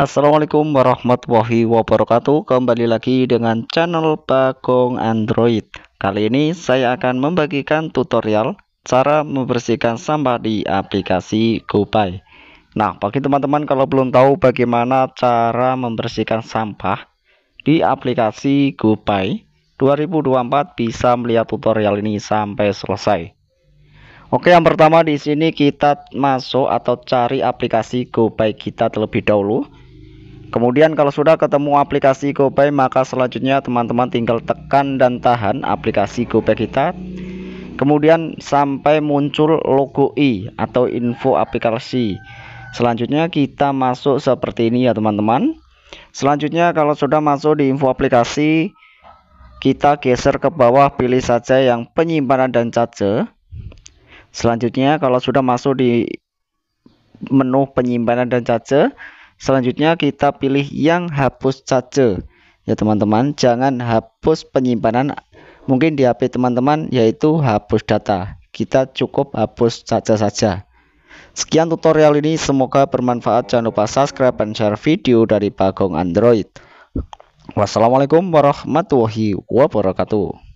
Assalamualaikum warahmatullahi wabarakatuh Kembali lagi dengan channel Bagong Android Kali ini saya akan membagikan tutorial Cara membersihkan sampah di aplikasi GoPay Nah bagi teman-teman kalau belum tahu bagaimana cara membersihkan sampah Di aplikasi GoPay 2024 bisa melihat tutorial ini sampai selesai Oke, yang pertama di sini kita masuk atau cari aplikasi GoPay kita terlebih dahulu. Kemudian kalau sudah ketemu aplikasi GoPay, maka selanjutnya teman-teman tinggal tekan dan tahan aplikasi GoPay kita. Kemudian sampai muncul logo i atau info aplikasi. Selanjutnya kita masuk seperti ini ya teman-teman. Selanjutnya kalau sudah masuk di info aplikasi, kita geser ke bawah pilih saja yang penyimpanan dan charge Selanjutnya kalau sudah masuk di menu penyimpanan dan cache, selanjutnya kita pilih yang hapus cache. Ya teman-teman, jangan hapus penyimpanan mungkin di HP teman-teman yaitu hapus data. Kita cukup hapus cache saja. Sekian tutorial ini, semoga bermanfaat. Jangan lupa subscribe dan share video dari Bagong Android. Wassalamualaikum warahmatullahi wabarakatuh.